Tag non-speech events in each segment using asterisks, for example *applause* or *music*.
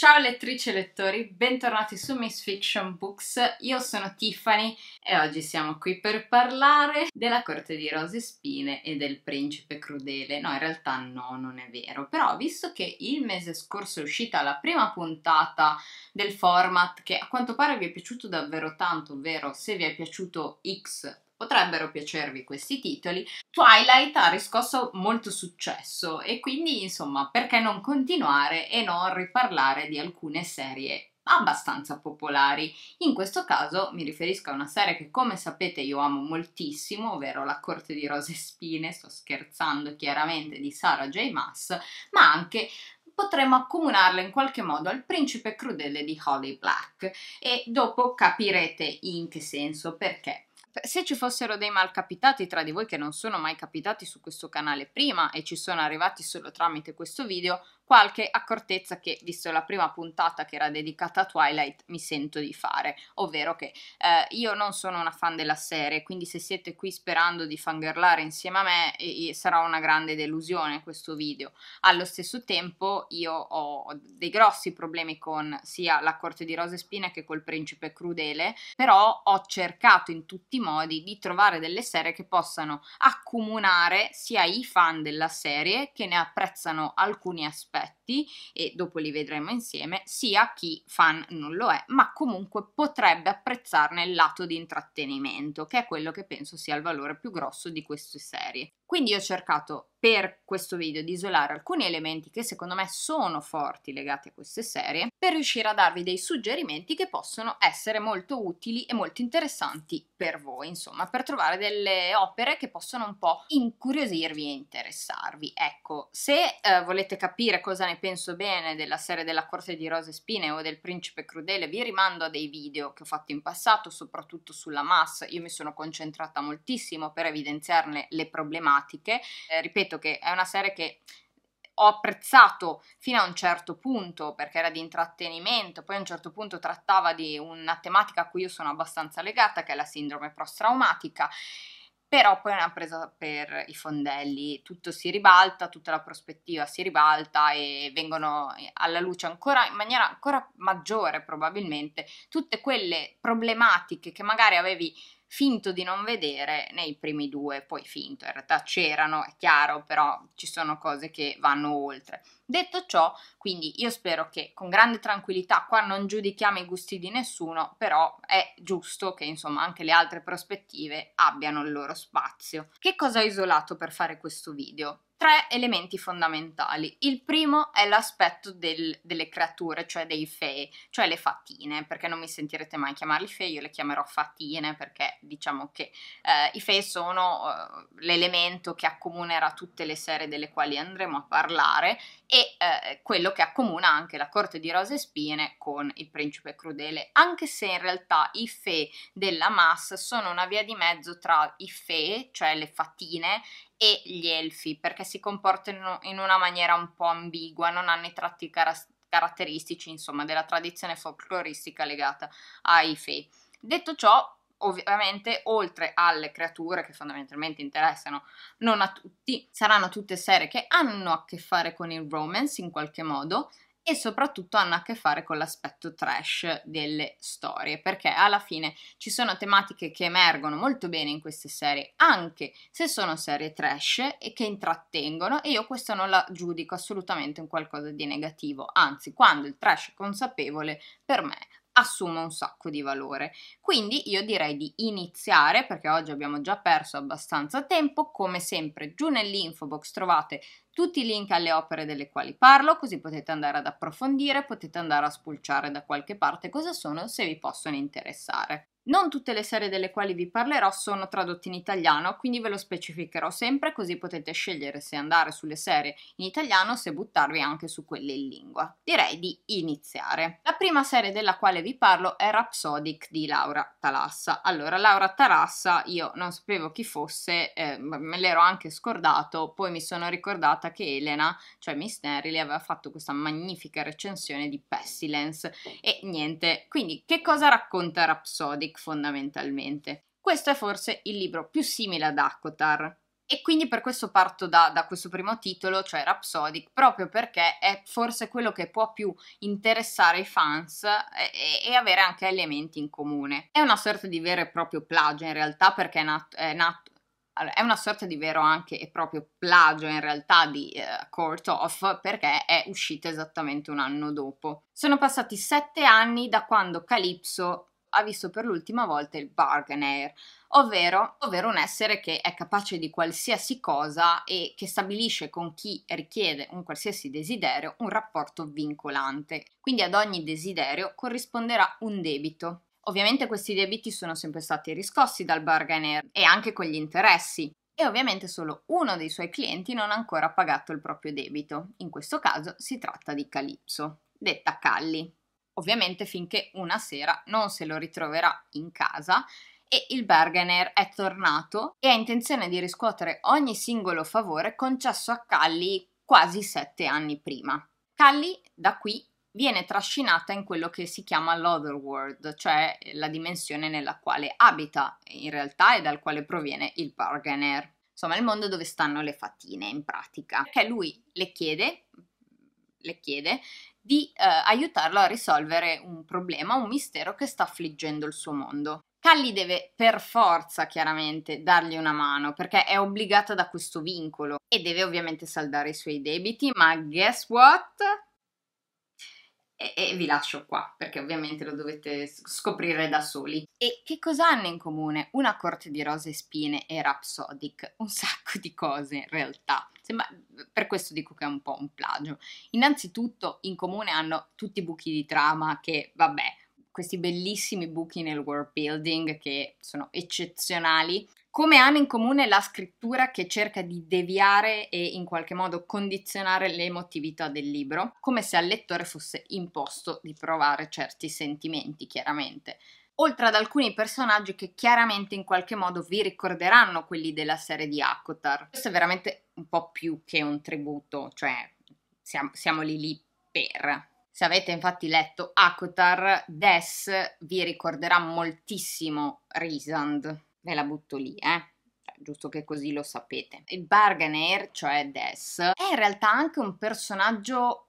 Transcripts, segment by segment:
Ciao lettrici e lettori, bentornati su Miss Fiction Books, io sono Tiffany e oggi siamo qui per parlare della corte di rose spine e del principe crudele. No, in realtà no, non è vero, però visto che il mese scorso è uscita la prima puntata del format che a quanto pare vi è piaciuto davvero tanto, ovvero se vi è piaciuto X potrebbero piacervi questi titoli, Twilight ha riscosso molto successo e quindi insomma perché non continuare e non riparlare di alcune serie abbastanza popolari. In questo caso mi riferisco a una serie che come sapete io amo moltissimo, ovvero La corte di rose e spine, sto scherzando chiaramente di Sarah J. Maas, ma anche potremmo accomunarla in qualche modo al principe crudele di Holly Black e dopo capirete in che senso, perché se ci fossero dei malcapitati tra di voi che non sono mai capitati su questo canale prima e ci sono arrivati solo tramite questo video, qualche accortezza che, visto la prima puntata che era dedicata a Twilight, mi sento di fare, ovvero che eh, io non sono una fan della serie, quindi se siete qui sperando di fangirlare insieme a me eh, sarà una grande delusione questo video. Allo stesso tempo io ho dei grossi problemi con sia La Corte di Rose Spina che col Principe Crudele, però ho cercato in tutti i modi di trovare delle serie che possano accomunare sia i fan della serie che ne apprezzano alcuni aspetti aspetti e dopo li vedremo insieme, sia chi fan non lo è, ma comunque potrebbe apprezzarne il lato di intrattenimento, che è quello che penso sia il valore più grosso di queste serie. Quindi ho cercato per questo video di isolare alcuni elementi che secondo me sono forti legati a queste serie per riuscire a darvi dei suggerimenti che possono essere molto utili e molto interessanti per voi, insomma, per trovare delle opere che possono un po' incuriosirvi e interessarvi. Ecco, se eh, volete capire cosa ne penso bene della serie della Corte di Rose Spine o del Principe Crudele, vi rimando a dei video che ho fatto in passato, soprattutto sulla Mass, io mi sono concentrata moltissimo per evidenziarne le problematiche tematiche. Eh, ripeto che è una serie che ho apprezzato fino a un certo punto perché era di intrattenimento, poi a un certo punto trattava di una tematica a cui io sono abbastanza legata, che è la sindrome post-traumatica. Però poi è una presa per i fondelli, tutto si ribalta, tutta la prospettiva si ribalta e vengono eh, alla luce ancora in maniera ancora maggiore probabilmente tutte quelle problematiche che magari avevi finto di non vedere nei primi due, poi finto, in realtà c'erano, è chiaro, però ci sono cose che vanno oltre. Detto ciò, quindi io spero che con grande tranquillità, qua non giudichiamo i gusti di nessuno, però è giusto che insomma anche le altre prospettive abbiano il loro spazio. Che cosa ho isolato per fare questo video? tre elementi fondamentali. Il primo è l'aspetto del, delle creature, cioè dei fei, cioè le fatine, perché non mi sentirete mai chiamarli fei, io le chiamerò fatine perché diciamo che eh, i fei sono eh, l'elemento che accomunerà tutte le serie delle quali andremo a parlare e eh, quello che accomuna anche la corte di Rose e Spine con il principe crudele, anche se in realtà i fei della massa sono una via di mezzo tra i fei, cioè le fatine, e gli elfi, perché si comportano in una maniera un po' ambigua, non hanno i tratti caras- caratteristici, insomma, della tradizione folcloristica legata ai fei. Detto ciò, ovviamente oltre alle creature che fondamentalmente interessano non a tutti, saranno tutte serie che hanno a che fare con il romance in qualche modo, e soprattutto hanno a che fare con l'aspetto trash delle storie, perché alla fine ci sono tematiche che emergono molto bene in queste serie, anche se sono serie trash e che intrattengono e io questo non la giudico assolutamente un qualcosa di negativo, anzi quando il trash è consapevole per me assuma un sacco di valore. Quindi io direi di iniziare, perché oggi abbiamo già perso abbastanza tempo, come sempre giù nell'info box trovate tutti i link alle opere delle quali parlo, così potete andare ad approfondire, potete andare a spulciare da qualche parte cosa sono se vi possono interessare. Non tutte le serie delle quali vi parlerò sono tradotte in italiano, quindi ve lo specificherò sempre così potete scegliere se andare sulle serie in italiano o se buttarvi anche su quelle in lingua. Direi di iniziare. La prima serie della quale vi parlo è Rhapsodic di Laura Talassa. Allora, Laura Talassa, io non sapevo chi fosse, eh, me l'ero anche scordato, poi mi sono ricordata che Elena, cioè Miss Neri, le aveva fatto questa magnifica recensione di Pestilence e niente. Quindi che cosa racconta Rhapsodic? fondamentalmente. Questo è forse il libro più simile ad Akotar, e quindi per questo parto da, da, questo primo titolo, cioè Rhapsodic, proprio perché è forse quello che può più interessare i fans e, e avere anche elementi in comune. È una sorta di vero e proprio plagio in realtà, perché è nato. È, nat- è una sorta di vero anche e proprio plagio in realtà di uh, Court Off perché è uscito esattamente un anno dopo. Sono passati sette anni da quando Calypso ha visto per l'ultima volta il bargainer, ovvero, ovvero un essere che è capace di qualsiasi cosa e che stabilisce con chi richiede un qualsiasi desiderio un rapporto vincolante. Quindi ad ogni desiderio corrisponderà un debito. Ovviamente questi debiti sono sempre stati riscossi dal bargainer e anche con gli interessi. E ovviamente solo uno dei suoi clienti non ha ancora pagato il proprio debito. In questo caso si tratta di Calypso, detta Calli, ovviamente finché una sera non se lo ritroverà in casa e il Bergener è tornato e ha intenzione di riscuotere ogni singolo favore concesso a Callie quasi sette anni prima. Callie, da qui viene trascinata in quello che si chiama l'Otherworld, cioè la dimensione nella quale abita in realtà e dal quale proviene il Bargainer. Insomma, il mondo dove stanno le fatine in pratica. Perché lui le chiede le chiede di eh, aiutarlo a risolvere un problema, un mistero che sta affliggendo il suo mondo. Calli deve per forza, chiaramente, dargli una mano perché è obbligata da questo vincolo e deve ovviamente saldare i suoi debiti, ma guess what? e, e, vi lascio qua perché ovviamente lo dovete scoprire da soli. E che cosa hanno in comune Una corte di rose e spine e Rhapsodic? Un sacco di cose in realtà, Sembra, per questo dico che è un po' un plagio. Innanzitutto in comune hanno tutti i buchi di trama che vabbè, questi bellissimi buchi nel world building che sono eccezionali, come hanno in comune la scrittura che cerca di deviare e in qualche modo condizionare l'emotività del libro, come se al lettore fosse imposto di provare certi sentimenti, chiaramente. Oltre ad alcuni personaggi che chiaramente in qualche modo vi ricorderanno quelli della serie di Akotar. Questo è veramente un po' più che un tributo, cioè siamo, siamo lì lì per. Se avete infatti letto Akotar, Death vi ricorderà moltissimo Risand, Ve la butto lì, eh cioè, giusto che così lo sapete. Il Bargainer, cioè Des, è in realtà anche un personaggio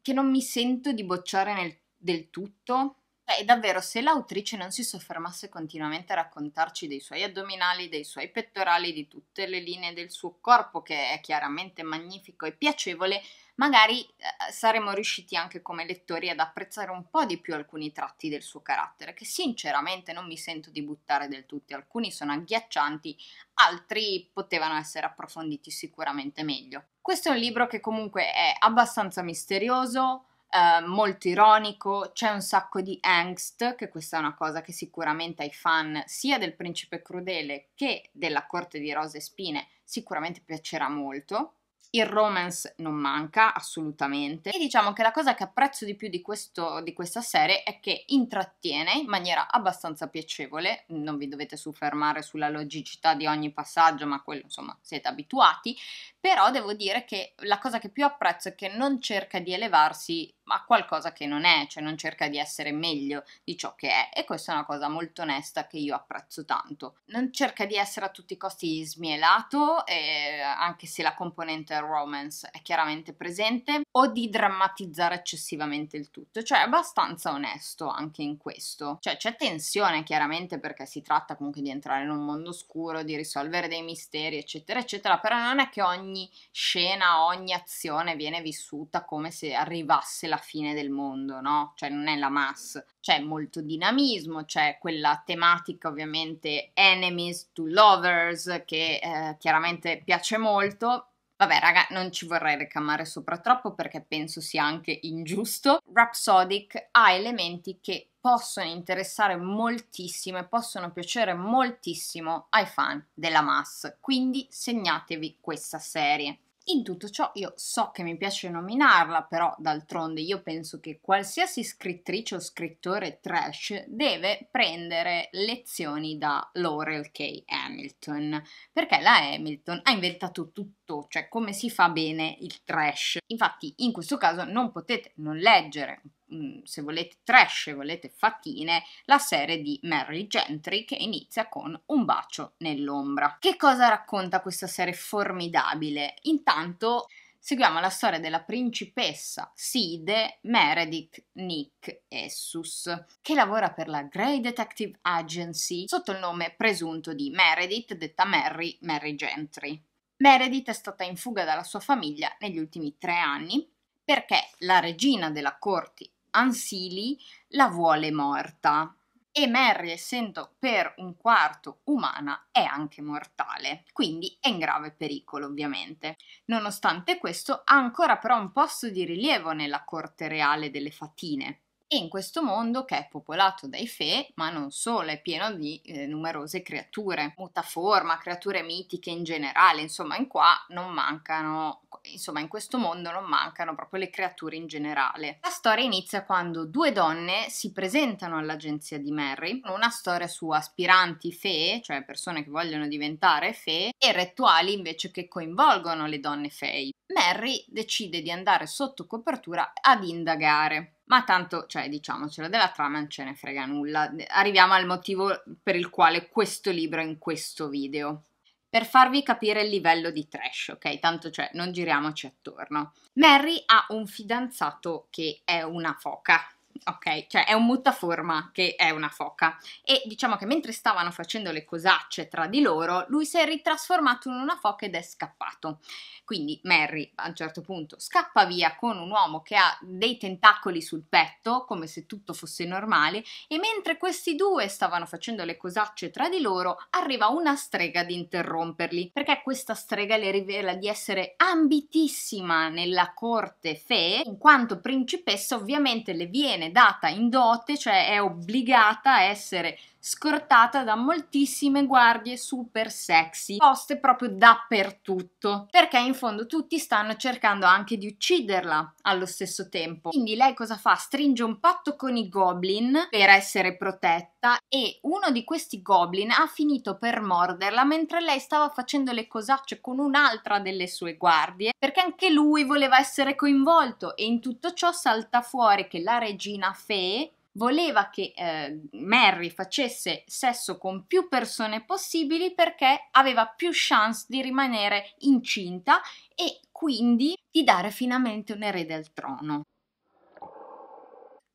che non mi sento di bocciare nel, del tutto e davvero, se l'autrice non si soffermasse continuamente a raccontarci dei suoi addominali, dei suoi pettorali, di tutte le linee del suo corpo, che è chiaramente magnifico e piacevole, magari eh, saremmo riusciti anche come lettori ad apprezzare un po' di più alcuni tratti del suo carattere, che sinceramente non mi sento di buttare del tutto. Alcuni sono agghiaccianti, altri potevano essere approfonditi sicuramente meglio. Questo è un libro che comunque è abbastanza misterioso, eh, molto ironico, c'è un sacco di angst, che questa è una cosa che sicuramente ai fan sia del Principe Crudele che della Corte di Rose e Spine sicuramente piacerà molto. Il romance non manca assolutamente e diciamo che la cosa che apprezzo di più di, questo, di, questa serie è che intrattiene in maniera abbastanza piacevole, non vi dovete soffermare sulla logicità di ogni passaggio, ma quello insomma siete abituati, però devo dire che la cosa che più apprezzo è che non cerca di elevarsi a qualcosa che non è, cioè non cerca di essere meglio di ciò che è e questa è una cosa molto onesta che io apprezzo tanto. Non cerca di essere a tutti i costi smielato, eh, anche se la componente romance è chiaramente presente, o di drammatizzare eccessivamente il tutto, cioè è abbastanza onesto anche in questo. Cioè c'è tensione chiaramente perché si tratta comunque di entrare in un mondo oscuro, di risolvere dei misteri, eccetera, eccetera, però non è che ogni scena, ogni azione viene vissuta come se arrivasse la fine del mondo, no? Cioè non è la mass, c'è molto dinamismo, c'è quella tematica ovviamente enemies to lovers che eh, chiaramente piace molto. Vabbè raga, non ci vorrei recamare sopra troppo perché penso sia anche ingiusto. Rhapsodic ha elementi che possono interessare moltissimo e possono piacere moltissimo ai fan della Mass, quindi segnatevi questa serie. In tutto ciò io so che mi piace nominarla, però d'altronde io penso che qualsiasi scrittrice o scrittore trash deve prendere lezioni da Laurel K. Hamilton, perché la Hamilton ha inventato tutto, cioè come si fa bene il trash. Infatti in questo caso non potete non leggere un Mm, se volete trash, se volete fatine, la serie di Mary Gentry che inizia con Un bacio nell'ombra. Che cosa racconta questa serie formidabile? Intanto seguiamo la storia della principessa Side Meredith Nick Essus, che lavora per la Grey Detective Agency sotto il nome presunto di Meredith, detta Mary, Mary Gentry. Meredith è stata in fuga dalla sua famiglia negli ultimi tre anni perché la regina della corte Ansili la vuole morta e Mary, essendo per un quarto umana, è anche mortale, quindi è in grave pericolo ovviamente. Nonostante questo, ha ancora però un posto di rilievo nella corte reale delle Fatine, e in questo mondo, che è popolato dai Fe, ma non solo, è pieno di eh, numerose creature, mutaforma, creature mitiche in generale, insomma, in qua non mancano, insomma, in questo mondo non mancano proprio le creature in generale. La storia inizia quando due donne si presentano all'agenzia di Merry, una storia su aspiranti Fe, cioè persone che vogliono diventare Fe, e rituali invece che coinvolgono le donne Fei. Merry decide di andare sotto copertura ad indagare ma tanto, cioè, diciamocelo, della trama non ce ne frega nulla. Arriviamo al motivo per il quale questo libro è in questo video. Per farvi capire il livello di trash, ok? Tanto cioè, non giriamoci attorno. Mary ha un fidanzato che è una foca, ok? Cioè è un mutaforma che è una foca e diciamo che mentre stavano facendo le cosacce tra di loro, lui si è ritrasformato in una foca ed è scappato. Quindi Mary a un certo punto scappa via con un uomo che ha dei tentacoli sul petto, come se tutto fosse normale, e mentre questi due stavano facendo le cosacce tra di loro, arriva una strega ad interromperli, perché questa strega le rivela di essere ambitissima nella corte fe, in quanto principessa ovviamente le viene viene data in dote, cioè è obbligata a essere scortata da moltissime guardie super sexy, poste proprio dappertutto, perché in fondo tutti stanno cercando anche di ucciderla allo stesso tempo. Quindi lei cosa fa? Stringe un patto con i goblin per essere protetta e uno di questi goblin ha finito per morderla mentre lei stava facendo le cosacce con un'altra delle sue guardie, perché anche lui voleva essere coinvolto e in tutto ciò salta fuori che la regina Fee voleva che eh, Mary facesse sesso con più persone possibili perché aveva più chance di rimanere incinta e quindi di dare finalmente un erede al trono.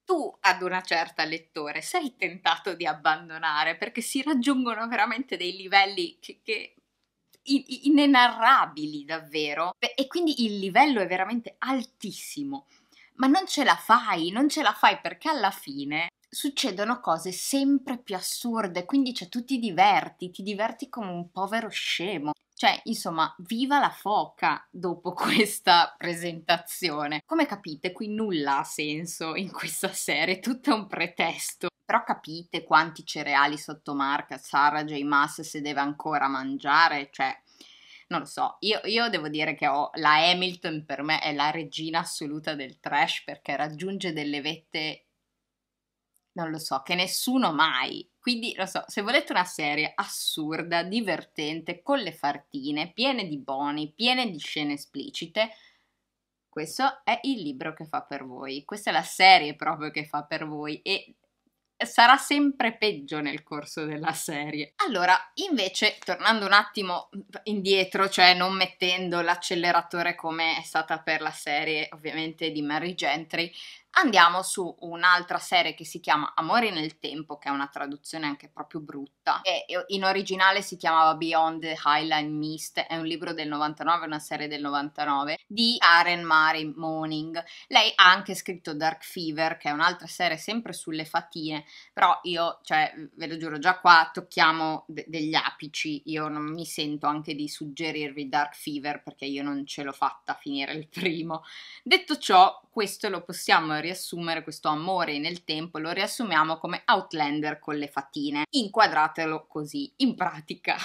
Tu ad una certa lettore sei tentato di abbandonare perché si raggiungono veramente dei livelli che, che inenarrabili davvero e quindi il livello è veramente altissimo ma non ce la fai, non ce la fai perché alla fine succedono cose sempre più assurde, quindi cioè, tu ti diverti, ti diverti come un povero scemo. Cioè, insomma, viva la foca dopo *laughs* questa presentazione. Come capite, qui nulla ha senso in questa serie, tutto è un pretesto. Però capite quanti cereali sotto marca Sara J. Maas se deve ancora mangiare? Cioè, non lo so, io, io devo dire che ho, la Hamilton per me è la regina assoluta del trash perché raggiunge delle vette, non lo so, che nessuno mai. Quindi, lo so, se volete una serie assurda, divertente, con le fartine, piene di boni, piene di scene esplicite, questo è il libro che fa per voi, questa è la serie proprio che fa per voi e sarà sempre peggio nel corso della serie. Allora, invece, tornando un attimo indietro, cioè non mettendo l'acceleratore come è stata per la serie ovviamente di Mary Gentry, andiamo su un'altra serie che si chiama Amore nel tempo, che è una traduzione anche proprio brutta. E in originale si chiamava Beyond the Highline Mist, è un libro del 99, una serie del 99, di Karen Mary Moning. Lei ha anche scritto Dark Fever, che è un'altra serie sempre sulle fatine, però io, cioè, ve lo giuro, già qua tocchiamo de- degli apici, io non mi sento anche di suggerirvi Dark Fever perché io non ce l'ho fatta a finire il primo. Detto ciò, questo lo possiamo riassumere questo amore nel tempo, lo riassumiamo come Outlander con le fatine. Inquadratelo così, in pratica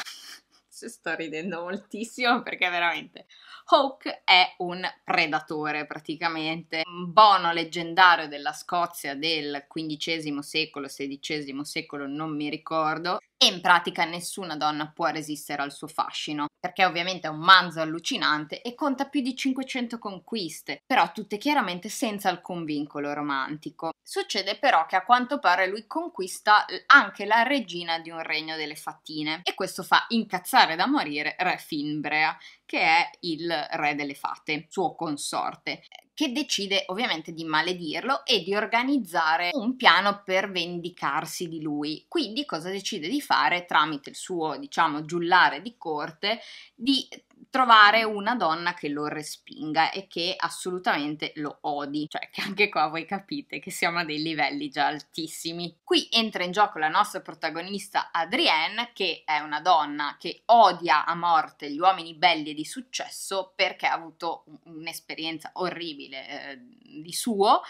sto ridendo moltissimo perché veramente Hawke è un predatore praticamente, un bono leggendario della Scozia del XV secolo, XVI secolo, non mi ricordo, e in pratica nessuna donna può resistere al suo fascino, perché ovviamente è un manzo allucinante e conta più di 500 conquiste, però tutte chiaramente senza alcun vincolo romantico. Succede però che a quanto pare lui conquista anche la regina di un regno delle fatine e questo fa incazzare aspettare da morire re Finbrea, che è il re delle fate, suo consorte, che decide ovviamente di maledirlo e di organizzare un piano per vendicarsi di lui. Quindi cosa decide di fare tramite il suo, diciamo, giullare di corte? Di trovare una donna che lo respinga e che assolutamente lo odi. Cioè, che anche qua voi capite che siamo a dei livelli già altissimi. Qui entra in gioco la nostra protagonista Adrienne, che è una donna che odia a morte gli uomini belli e di successo perché ha avuto un'esperienza orribile eh, di suo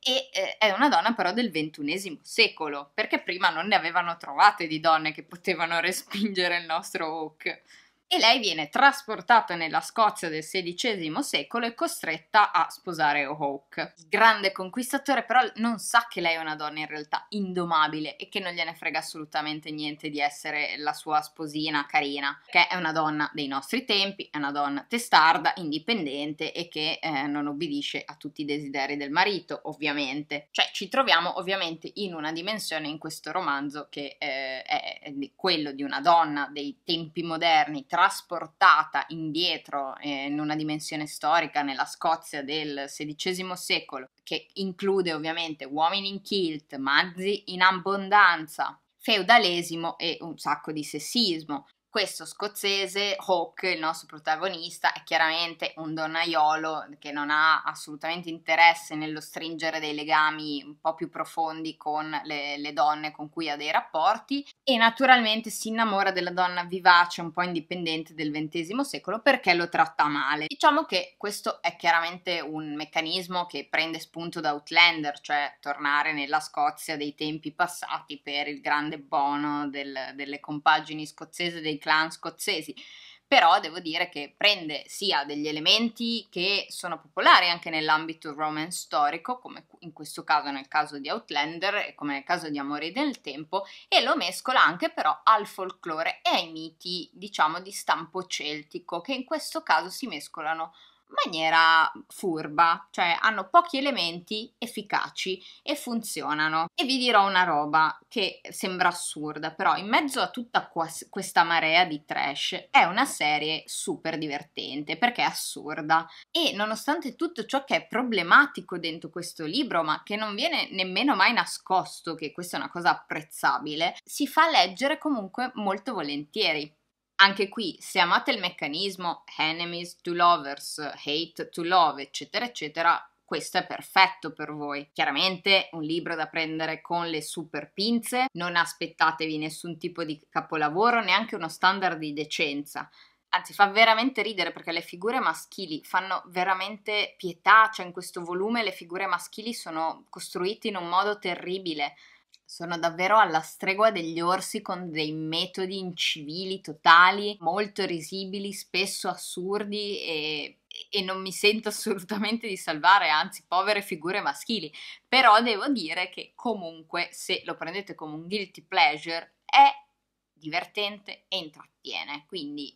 e eh, è una donna però del ventunesimo secolo, perché prima non ne avevano trovate di donne che potevano *laughs* respingere il nostro Hawk e lei viene trasportata nella Scozia del XVI secolo e costretta a sposare O'Hawk. Il grande conquistatore però non sa che lei è una donna in realtà indomabile e che non gliene frega assolutamente niente di essere la sua sposina carina, che è una donna dei nostri tempi, è una donna testarda, indipendente e che eh, non obbedisce a tutti i desideri del marito, ovviamente. Cioè ci troviamo ovviamente in una dimensione in questo romanzo che eh, è quello di una donna dei tempi moderni, trasportata indietro eh, in una dimensione storica nella Scozia del XVI secolo, che include ovviamente uomini in kilt, mazzi in abbondanza, feudalesimo e un sacco di sessismo questo scozzese, Hawk, il nostro protagonista, è chiaramente un donnaiolo che non ha assolutamente interesse nello stringere dei legami un po' più profondi con le, le donne con cui ha dei rapporti e naturalmente si innamora della donna vivace, un po' indipendente del XX secolo perché lo tratta male. Diciamo che questo è chiaramente un meccanismo che prende spunto da Outlander, cioè tornare nella Scozia dei tempi passati per il grande bono del, delle compagini scozzese dei clan scozzesi. Però devo dire che prende sia degli elementi che sono popolari anche nell'ambito roman storico, come in questo caso nel caso di Outlander e come nel caso di Amore del Tempo, e lo mescola anche però al folklore e ai miti, diciamo, di stampo celtico, che in questo caso si mescolano maniera furba, cioè hanno pochi elementi efficaci e funzionano. E vi dirò una roba che sembra assurda, però in mezzo a tutta questa marea di trash è una serie super divertente perché è assurda e nonostante tutto ciò che è problematico dentro questo libro, ma che non viene nemmeno mai nascosto, che questa è una cosa apprezzabile, si fa leggere comunque molto volentieri. Anche qui, se amate il meccanismo enemies to lovers, hate to love, eccetera, eccetera, questo è perfetto per voi. Chiaramente un libro da prendere con le super pinze, non aspettatevi nessun tipo di capolavoro, neanche uno standard di decenza. Anzi, fa veramente ridere perché le figure maschili fanno veramente pietà, cioè in questo volume le figure maschili sono costruite in un modo terribile sono davvero alla stregua degli orsi con dei metodi incivili totali, molto risibili, spesso assurdi e, e, non mi sento *laughs* assolutamente di salvare, anzi povere figure maschili. Però devo dire che comunque se lo prendete come un guilty pleasure è divertente e intrattiene, quindi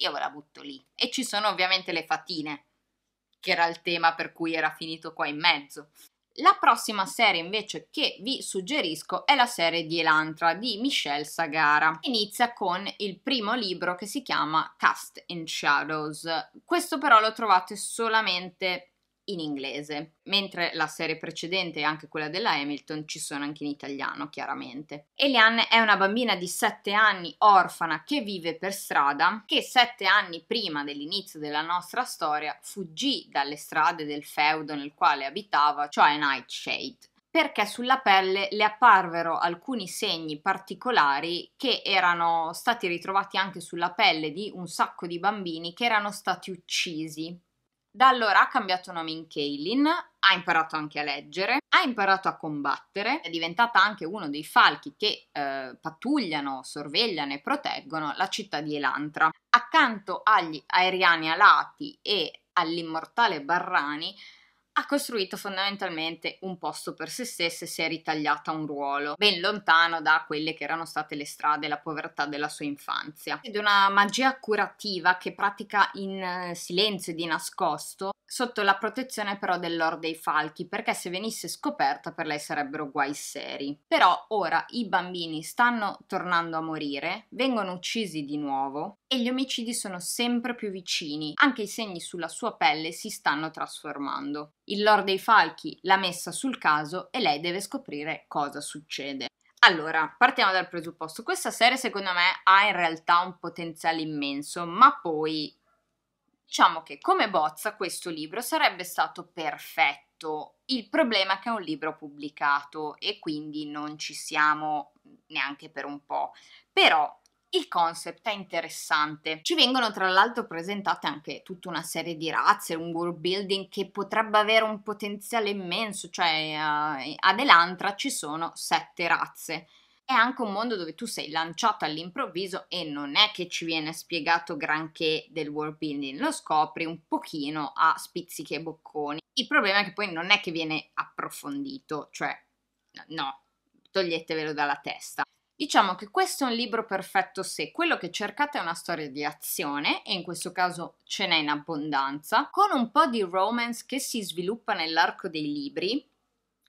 io ve la butto lì. E ci sono ovviamente le fatine, che era il tema per cui era finito qua in mezzo. La prossima serie invece che vi suggerisco è la serie di Elantra di Michelle Sagara. Inizia con il primo libro che si chiama Cast in Shadows. Questo però lo trovate solamente in inglese, mentre la serie precedente e anche quella della Hamilton ci sono anche in italiano, chiaramente. Eliane è una bambina di 7 anni orfana che vive per strada, che 7 anni prima dell'inizio della nostra storia fuggì dalle strade del feudo nel quale abitava, cioè Nightshade perché sulla pelle le apparvero alcuni segni particolari che erano stati ritrovati anche sulla pelle di un sacco di bambini che erano stati uccisi da allora ha cambiato nome in Kaylin, ha imparato anche a leggere, ha imparato a combattere, è diventata anche uno dei falchi che eh, pattugliano, sorvegliano e proteggono la città di Elantra. Accanto agli aeriani alati e all'immortale Barrani ha costruito fondamentalmente un posto per se stessa e si è ritagliata un ruolo, ben lontano da quelle che erano state le strade e la povertà della sua infanzia. Ed è una magia curativa che pratica in eh, silenzio e di nascosto sotto la protezione però del Lord dei Falchi, perché se venisse scoperta per lei sarebbero guai seri. Però ora i bambini stanno tornando a morire, vengono uccisi di nuovo e gli omicidi sono sempre più vicini, anche i segni sulla sua pelle si stanno trasformando. Il Lord dei Falchi l'ha messa sul caso e lei deve scoprire cosa succede. Allora, partiamo dal presupposto. Questa serie secondo me ha in realtà un potenziale immenso, ma poi Diciamo che come bozza questo libro sarebbe stato perfetto. Il problema è che è un libro pubblicato e quindi non ci siamo neanche per un po'. Però il concept è interessante. Ci vengono tra l'altro presentate anche tutta una serie di razze, un world building che potrebbe avere un potenziale immenso, cioè uh, ad Elantra ci sono sette razze è anche un mondo dove tu sei lanciato all'improvviso e non è che ci viene spiegato granché del world building, lo scopri un pochino a spizziche e bocconi. Il problema è che poi non è che viene approfondito, cioè no, toglietevelo dalla testa. Diciamo che questo è un libro perfetto se quello che cercate è una storia di azione, e in questo caso ce n'è in abbondanza, con un po' di romance che si sviluppa nell'arco dei libri,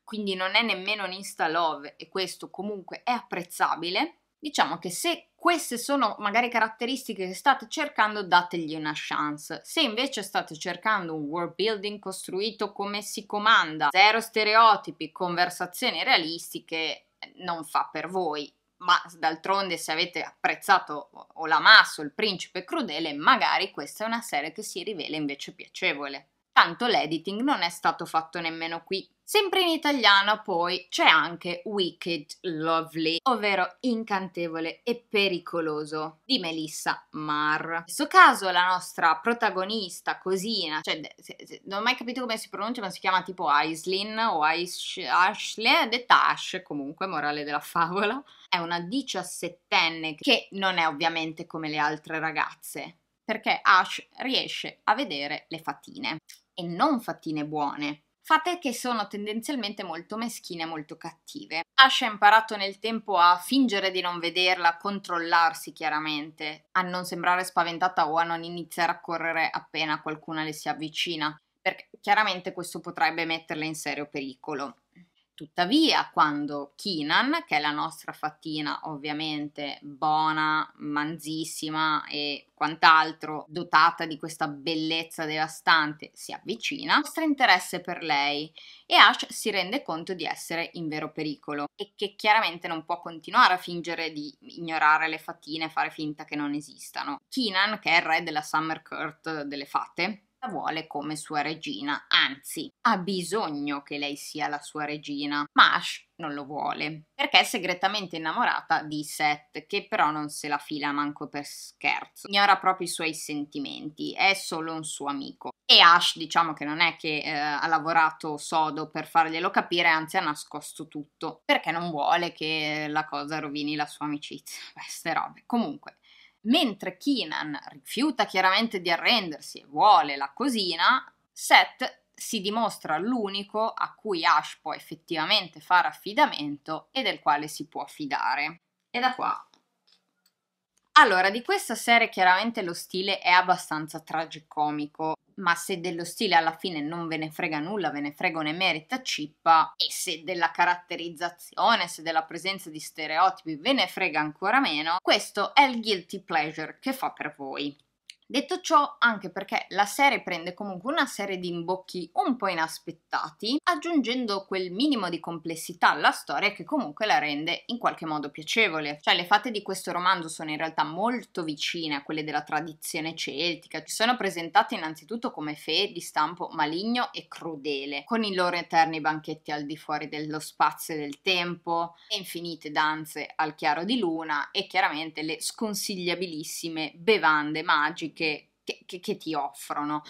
quindi non è nemmeno un insta love e questo comunque è apprezzabile, diciamo che se queste sono magari caratteristiche che state cercando, dategli una chance. Se invece state cercando un world building costruito come si comanda, zero stereotipi, conversazioni realistiche, non fa per voi. Ma d'altronde, se avete apprezzato o o il principe crudele, magari questa è una serie che si rivela invece piacevole tanto l'editing non è stato fatto nemmeno qui. Sempre in italiano poi c'è anche Wicked Lovely, ovvero incantevole e pericoloso, di Melissa Marr. In questo caso la nostra protagonista, cosina, cioè non ho mai capito come si pronuncia, ma si chiama tipo Aislin o Aish, Ashley, detta Ash comunque, morale della favola, è una diciassettenne che non è ovviamente come le altre ragazze, perché Ash riesce a vedere le fatine e non fatine buone. Fate che sono tendenzialmente molto meschine e molto cattive. Ash ha imparato nel tempo a fingere di non vederla, a controllarsi chiaramente, a non sembrare spaventata o a non iniziare a correre appena qualcuna le si avvicina, perché chiaramente questo potrebbe metterla in serio pericolo. Tuttavia, quando Keenan, che è la nostra fattina ovviamente buona, manzissima e quant'altro, dotata di questa bellezza devastante, si avvicina, mostra interesse per lei e Ash si rende conto di essere in vero pericolo e che chiaramente non può continuare a fingere di ignorare le fattine e fare finta che non esistano. Keenan, che è il re della Summer Court delle fate, la vuole come sua regina, anzi ha bisogno che lei sia la sua regina, ma Ash non lo vuole, perché è segretamente innamorata di Seth, che però non se la fila manco per scherzo, ignora proprio i suoi sentimenti, è solo un suo amico. E Ash diciamo che non è che eh, ha lavorato sodo per farglielo capire, anzi ha nascosto tutto, perché non vuole che la cosa rovini la sua amicizia, *laughs* queste robe. Comunque, Mentre Keenan rifiuta chiaramente di arrendersi e vuole la cosina, Seth si dimostra l'unico a cui Ash può effettivamente fare affidamento e del quale si può fidare. E da qua. Allora, di questa serie chiaramente lo stile è abbastanza tragicomico, ma se dello stile alla fine non ve ne frega nulla, ve ne frega un'emerita cippa e se della caratterizzazione, se della presenza di stereotipi ve ne frega ancora meno, questo è il guilty pleasure che fa per voi. Detto ciò, anche perché la serie prende comunque una serie di imbocchi un po' inaspettati, aggiungendo quel minimo di complessità alla storia che comunque la rende in qualche modo piacevole. Cioè le fate di questo romanzo sono in realtà molto vicine a quelle della tradizione celtica, ci sono presentate innanzitutto come fee di stampo maligno e crudele, con i loro eterni banchetti al di fuori dello spazio e del tempo, e infinite danze al chiaro di luna e chiaramente le sconsigliabilissime bevande magiche che, che, che ti offrono.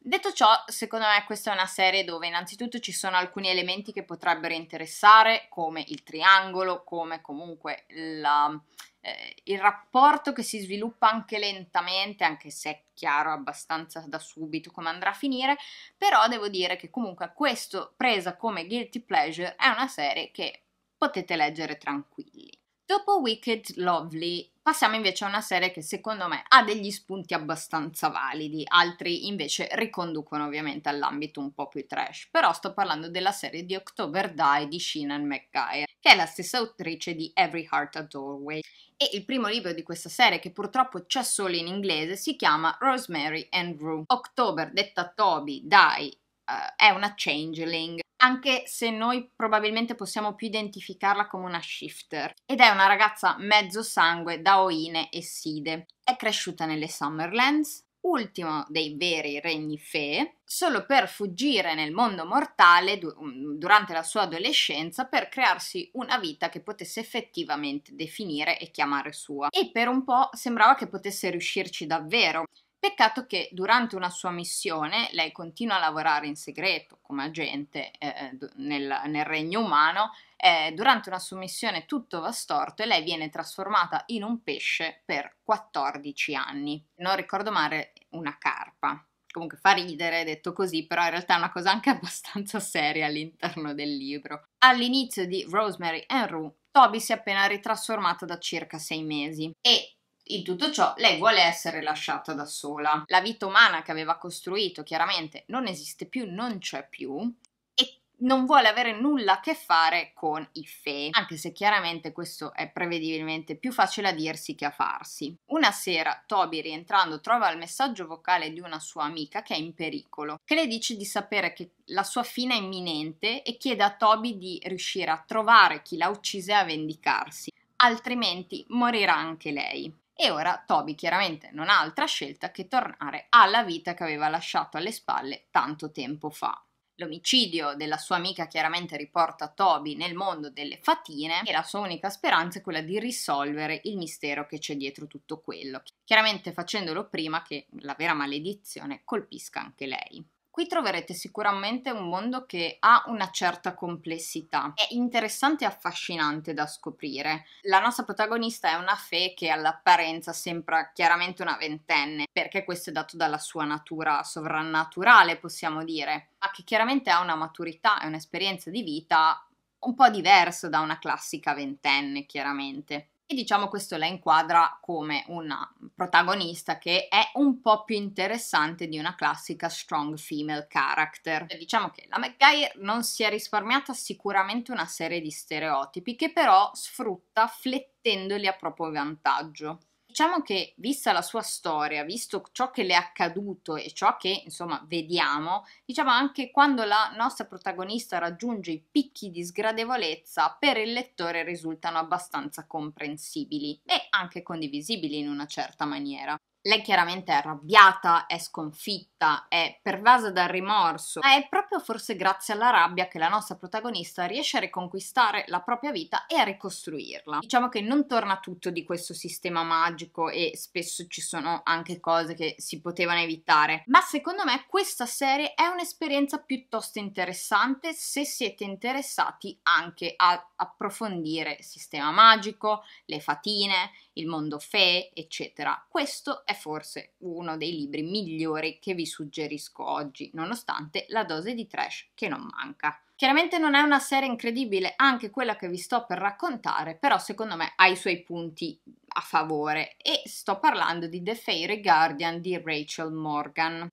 Detto ciò, secondo me questa è una serie dove innanzitutto ci sono alcuni elementi che potrebbero interessare, come il triangolo, come comunque la, eh, il rapporto che si sviluppa anche lentamente, anche se è chiaro abbastanza da subito come andrà a finire, però devo dire che comunque questo, presa come guilty pleasure, è una serie che potete leggere tranquilli. Dopo Wicked Lovely Passiamo invece a una serie che secondo me ha degli spunti abbastanza validi, altri invece riconducono ovviamente all'ambito un po' più trash, però sto parlando della serie di October Die di Sheenan McGuire, che è la stessa autrice di Every Heart a Doorway. E il primo libro di questa serie, che purtroppo c'è solo in inglese, si chiama Rosemary and Rue. October, detta Toby, Die, uh, eh, è una changeling anche se noi probabilmente possiamo più identificarla come una shifter. Ed è una ragazza mezzo sangue da Oine e side. È cresciuta nelle Summerlands, ultimo dei veri regni fee, solo per fuggire nel mondo mortale du- mm, durante la sua adolescenza per crearsi una vita che potesse effettivamente definire e chiamare sua. E per un po' sembrava che potesse riuscirci davvero. Peccato che durante una sua missione lei continua a lavorare in segreto come agente eh, eh nel, nel, regno umano, eh, durante una sua missione tutto va storto e lei viene trasformata in un pesce per 14 anni, non ricordo male una carpa. Comunque fa ridere detto così, però in realtà è una cosa anche *laughs* abbastanza seria all'interno del libro. All'inizio di Rosemary and Rue, Toby si è appena ritrasformato da circa 6 mesi e in tutto ciò lei vuole essere lasciata da sola. La vita umana che aveva costruito chiaramente non esiste più, non c'è più e non vuole avere nulla a che fare con i fe, anche se chiaramente questo è prevedibilmente più facile a dirsi che a farsi. Una sera Toby rientrando trova il messaggio vocale di una sua amica che è in pericolo, che le dice di sapere che la sua fine è imminente e chiede a Toby di riuscire a trovare chi l'ha uccisa e a vendicarsi altrimenti morirà anche lei. E ora Toby chiaramente non ha altra scelta che tornare alla vita che aveva lasciato alle spalle tanto tempo fa. L'omicidio della sua amica chiaramente riporta Toby nel mondo delle fatine e la sua unica speranza è quella di risolvere il mistero che c'è dietro tutto quello, chiaramente facendolo prima che la vera maledizione colpisca anche lei. Qui troverete sicuramente un mondo che ha una certa complessità. È interessante e affascinante da scoprire. La nostra protagonista è una fe che all'apparenza sembra chiaramente una ventenne, perché questo è dato dalla sua natura sovrannaturale, possiamo dire, ma che chiaramente ha una maturità e un'esperienza di vita un po' diversa da una classica ventenne, chiaramente. E diciamo questo la inquadra come una protagonista che è un po' più interessante di una classica strong female character. Diciamo che la McGuire non si è risparmiata sicuramente una serie di stereotipi che però sfrutta flettendoli a proprio vantaggio. Diciamo che vista la sua storia, visto ciò che le è accaduto e ciò che insomma vediamo, diciamo anche quando la nostra protagonista raggiunge i picchi di sgradevolezza, per il lettore risultano abbastanza comprensibili e anche condivisibili in una certa maniera. Lei chiaramente è arrabbiata, è sconfitta, è pervasa dal rimorso, ma è proprio forse grazie alla rabbia che la nostra protagonista riesce a riconquistare la propria vita e a ricostruirla. Diciamo che non torna tutto di questo sistema magico e spesso ci sono anche cose che si potevano evitare, ma secondo me questa serie è un'esperienza piuttosto interessante se siete interessati anche a approfondire il sistema magico, le fatine, il mondo fee, eccetera. Questo è forse uno dei libri migliori che vi suggerisco oggi, nonostante la dose di trash che non manca. Chiaramente non è una serie incredibile, anche quella che vi sto per raccontare, però secondo me ha i suoi punti a favore e sto parlando di The Fairy Guardian di Rachel Morgan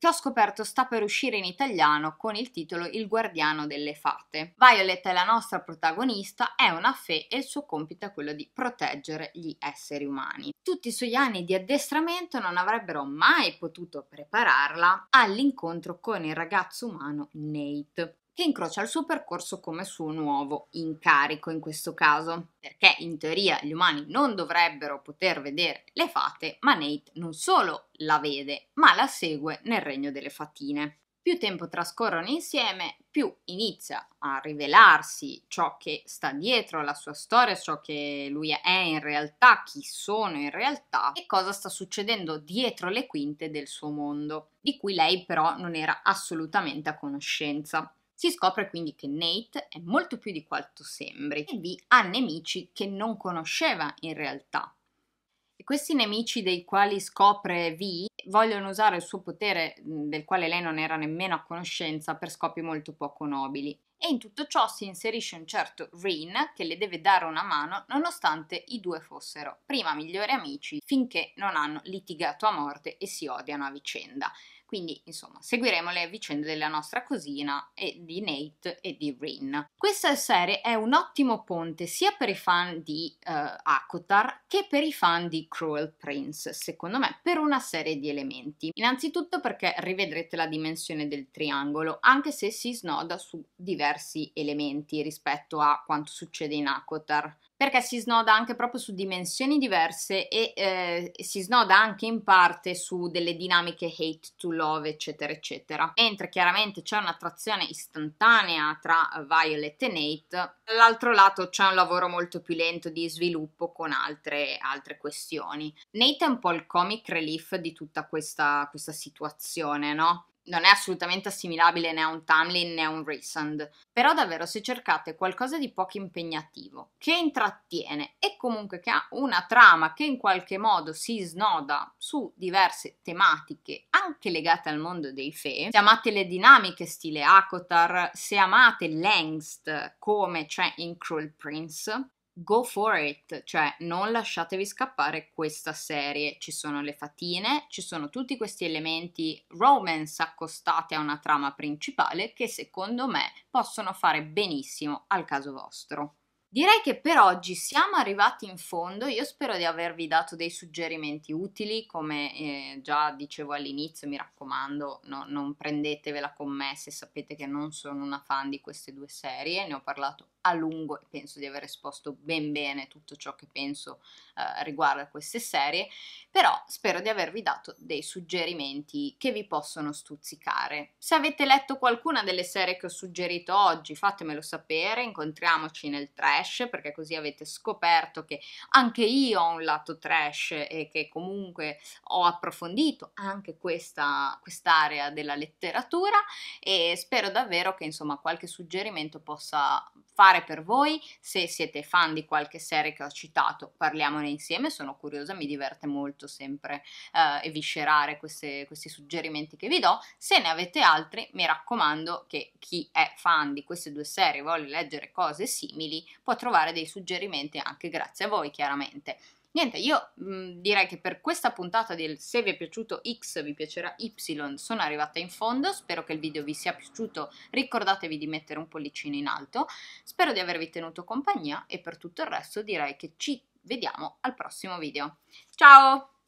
che ho scoperto sta per uscire in italiano con il titolo Il guardiano delle fate. Violet è la nostra protagonista, è una fe e il suo compito è quello di proteggere gli esseri umani. Tutti i suoi anni di addestramento non avrebbero mai potuto prepararla all'incontro con il ragazzo umano Nate che incrocia il suo percorso come suo nuovo incarico in questo caso, perché in teoria gli umani non dovrebbero poter vedere le fate, ma Nate non solo la vede, ma la segue nel regno delle fatine. Più tempo trascorrono insieme, più inizia a rivelarsi ciò che sta dietro alla sua storia, ciò che lui è in realtà, chi sono in realtà e cosa sta succedendo dietro le quinte del suo mondo, di cui lei però non era assolutamente a conoscenza. Si scopre quindi che Nate è molto più di quanto sembri e vi ha nemici che non conosceva in realtà. E questi nemici dei quali scopre Vi vogliono usare il suo potere, del quale lei non era nemmeno a conoscenza, per scopi molto poco nobili. E in tutto ciò si inserisce un certo Rin che le deve dare una mano nonostante i due fossero prima migliori amici finché non hanno litigato a morte e si odiano a vicenda. Quindi, insomma, seguiremo le vicende della nostra cosina e di Nate e di Rin. Questa serie è un ottimo ponte sia per i fan di uh, eh, Akotar che per i fan di Cruel Prince, secondo me, per una serie di elementi. Innanzitutto perché rivedrete la dimensione del triangolo, anche se si snoda su diversi elementi rispetto a quanto succede in Akotar perché si snoda anche proprio su dimensioni diverse e eh, si snoda anche in parte su delle dinamiche hate to love, eccetera, eccetera. Mentre chiaramente c'è un'attrazione istantanea tra Violet e Nate, dall'altro lato c'è un lavoro molto più lento di sviluppo con altre, altre questioni. Nate è un po' il comic relief di tutta questa, questa situazione, no? non è assolutamente assimilabile né a un Tamlin né a un Resand, però davvero se cercate qualcosa di poco impegnativo, che intrattiene e comunque che ha una trama che in qualche modo si snoda su diverse tematiche anche legate al mondo dei fe, se amate le dinamiche stile Akotar, se amate l'angst come c'è in Cruel Prince, go for it, cioè non lasciatevi scappare questa serie. Ci sono le fatine, ci sono tutti questi elementi romance accostati a una trama principale che secondo me possono fare benissimo al caso vostro. Direi che per oggi siamo arrivati in fondo, io spero di avervi dato dei suggerimenti utili, come eh, già dicevo all'inizio, mi raccomando, no, non prendetevela con me se sapete che non sono una fan di queste due serie, ne ho parlato a lungo e penso di aver esposto ben bene tutto ciò che penso eh, riguardo a queste serie, però spero di avervi dato dei suggerimenti che vi possono stuzzicare. Se avete letto qualcuna delle serie che ho suggerito oggi, fatemelo sapere, incontriamoci nel trash perché così avete scoperto che anche io ho un lato trash e che comunque ho approfondito anche questa quest'area della letteratura e spero davvero che insomma qualche suggerimento possa fare fare per voi. Se siete fan di qualche serie che ho citato, parliamone insieme, sono curiosa, mi diverte molto sempre eh, eviscerare queste, questi suggerimenti che vi do. Se ne avete altri, mi raccomando che chi è fan di queste due serie e vuole leggere cose simili può trovare dei suggerimenti anche grazie a voi, chiaramente. Niente, io mh, direi che per questa puntata del se vi è piaciuto X vi piacerà Y sono arrivata in fondo, spero che il video vi sia piaciuto, ricordatevi di mettere un pollicino in alto, spero di avervi tenuto compagnia e per tutto il resto direi che ci vediamo al prossimo video. Ciao!